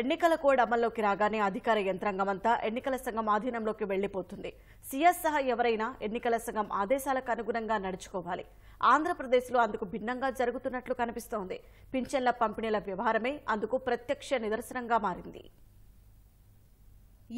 ఎన్నికల కోడ్ అమల్లోకి రాగానే అధికార యంత్రాంగం అంతా ఎన్నికల సంఘం ఆధీనంలోకి వెళ్లిపోతుంది సీఎస్ సహా ఎవరైనా ఎన్నికల సంఘం ఆదేశాలకు అనుగుణంగా నడుచుకోవాలి ఆంధ్రప్రదేశ్లో అందుకు భిన్నంగా జరుగుతున్నట్లు కనిపిస్తోంది పింఛన్ల పంపిణీల వ్యవహారమే అందుకు ప్రత్యక్ష నిదర్శనంగా మారింది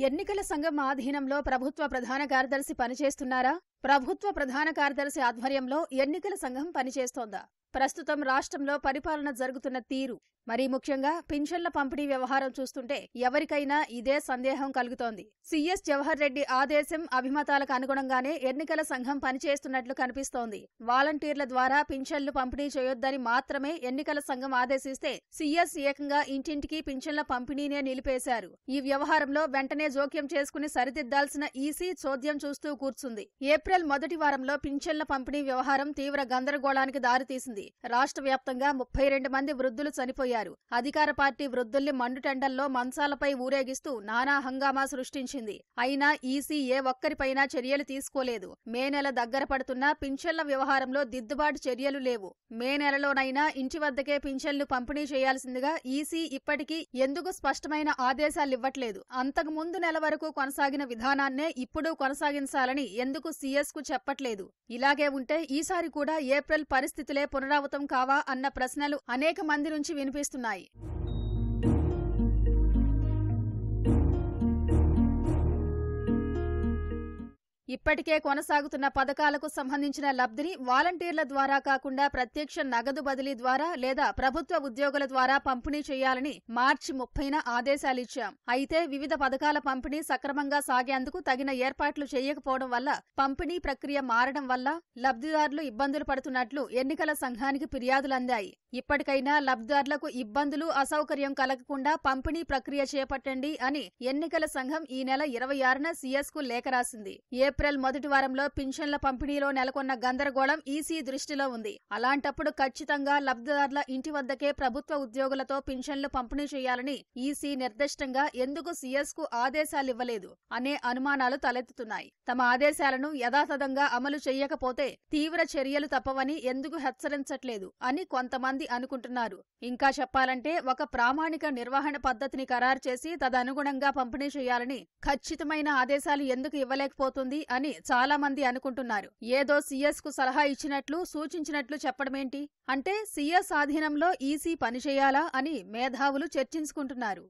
ఎన్నికల సంఘం ఆధీనంలో ప్రభుత్వ ప్రధాన కార్యదర్శి పనిచేస్తున్నారా ప్రభుత్వ ప్రధాన కార్యదర్శి ఆధ్వర్యంలో ఎన్నికల సంఘం పనిచేస్తోందా ప్రస్తుతం రాష్ట్రంలో పరిపాలన జరుగుతున్న తీరు మరీ ముఖ్యంగా పింఛన్ల పంపిణీ వ్యవహారం చూస్తుంటే ఎవరికైనా ఇదే సందేహం కలుగుతోంది సీఎస్ జవహర్ రెడ్డి ఆదేశం అభిమతాలకు అనుగుణంగానే ఎన్నికల సంఘం పనిచేస్తున్నట్లు కనిపిస్తోంది వాలంటీర్ల ద్వారా పింఛన్లు పంపిణీ చేయొద్దని మాత్రమే ఎన్నికల సంఘం ఆదేశిస్తే సీఎస్ ఏకంగా ఇంటింటికి పింఛన్ల పంపిణీనే నిలిపేశారు ఈ వ్యవహారంలో వెంటనే జోక్యం చేసుకుని సరిదిద్దాల్సిన ఈసీ చోద్యం చూస్తూ కూర్చుంది ఏప్రిల్ మొదటి వారంలో పింఛన్ల పంపిణీ వ్యవహారం తీవ్ర గందరగోళానికి దారితీసింది ఉన్నది రాష్ట్ర వ్యాప్తంగా ముప్పై రెండు మంది వృద్ధులు చనిపోయారు అధికార పార్టీ వృద్ధుల్ని మండుటెండల్లో మంచాలపై ఊరేగిస్తూ నానా హంగామా సృష్టించింది అయినా ఈసీ ఏ ఒక్కరిపైనా చర్యలు తీసుకోలేదు మే నెల దగ్గర పడుతున్నా పింఛన్ల వ్యవహారంలో దిద్దుబాటు చర్యలు లేవు మే నెలలోనైనా ఇంటి వద్దకే పింఛన్లు పంపిణీ చేయాల్సిందిగా ఈసీ ఇప్పటికీ ఎందుకు స్పష్టమైన ఆదేశాలివ్వట్లేదు అంతకు ముందు నెల వరకు కొనసాగిన విధానాన్నే ఇప్పుడు కొనసాగించాలని ఎందుకు సీఎస్ కు చెప్పట్లేదు ఇలాగే ఉంటే ఈసారి కూడా ఏప్రిల్ పరిస్థితులే పునరు పునరావృతం కావా అన్న ప్రశ్నలు అనేక మంది నుంచి వినిపిస్తున్నాయి ఇప్పటికే కొనసాగుతున్న పథకాలకు సంబంధించిన లబ్ధిని వాలంటీర్ల ద్వారా కాకుండా ప్రత్యక్ష నగదు బదిలీ ద్వారా లేదా ప్రభుత్వ ఉద్యోగుల ద్వారా పంపిణీ చేయాలని మార్చి ముప్పైన ఆదేశాలిచ్చాం అయితే వివిధ పథకాల పంపిణీ సక్రమంగా సాగేందుకు తగిన ఏర్పాట్లు చేయకపోవడం వల్ల పంపిణీ ప్రక్రియ మారడం వల్ల లబ్ధిదారులు ఇబ్బందులు పడుతున్నట్లు ఎన్నికల సంఘానికి ఫిర్యాదులందాయి ఇప్పటికైనా లబ్ధిదారులకు ఇబ్బందులు అసౌకర్యం కలగకుండా పంపిణీ ప్రక్రియ చేపట్టండి అని ఎన్నికల సంఘం ఈ నెల ఇరవై ఆరున కు లేఖ రాసింది ఏప్రిల్ మొదటి వారంలో పింఛన్ల పంపిణీలో నెలకొన్న గందరగోళం ఈసీ దృష్టిలో ఉంది అలాంటప్పుడు ఖచ్చితంగా లబ్ధిదారుల ఇంటి వద్దకే ప్రభుత్వ ఉద్యోగులతో పింఛన్లు పంపిణీ చేయాలని ఈసీ నిర్దిష్టంగా ఎందుకు సీఎస్ కు ఆదేశాలివ్వలేదు అనే అనుమానాలు తలెత్తుతున్నాయి తమ ఆదేశాలను యథాతథంగా అమలు చేయకపోతే తీవ్ర చర్యలు తప్పవని ఎందుకు హెచ్చరించట్లేదు అని కొంతమంది అనుకుంటున్నారు ఇంకా చెప్పాలంటే ఒక ప్రామాణిక నిర్వహణ పద్ధతిని ఖరారు చేసి తదనుగుణంగా పంపిణీ చేయాలని ఖచ్చితమైన ఆదేశాలు ఎందుకు ఇవ్వలేకపోతుంది అని చాలా మంది అనుకుంటున్నారు ఏదో సీఎస్ కు సలహా ఇచ్చినట్లు సూచించినట్లు చెప్పడమేంటి అంటే సీఎస్ ఆధీనంలో ఈసీ పనిచేయాలా అని మేధావులు చర్చించుకుంటున్నారు